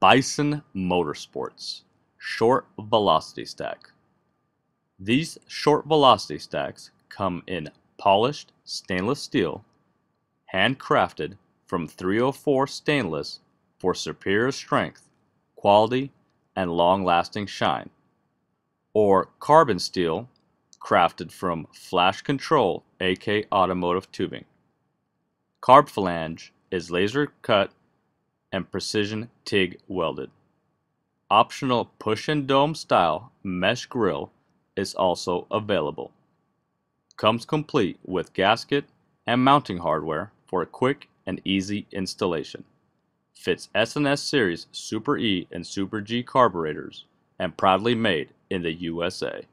Bison Motorsports Short Velocity Stack. These short velocity stacks come in polished stainless steel, handcrafted from 304 stainless for superior strength, quality, and long-lasting shine, or carbon steel crafted from flash control AK automotive tubing. Carb flange is laser cut and precision TIG welded. Optional push and dome style mesh grill is also available. Comes complete with gasket and mounting hardware for a quick and easy installation. Fits S&S series Super E and Super G carburetors and proudly made in the USA.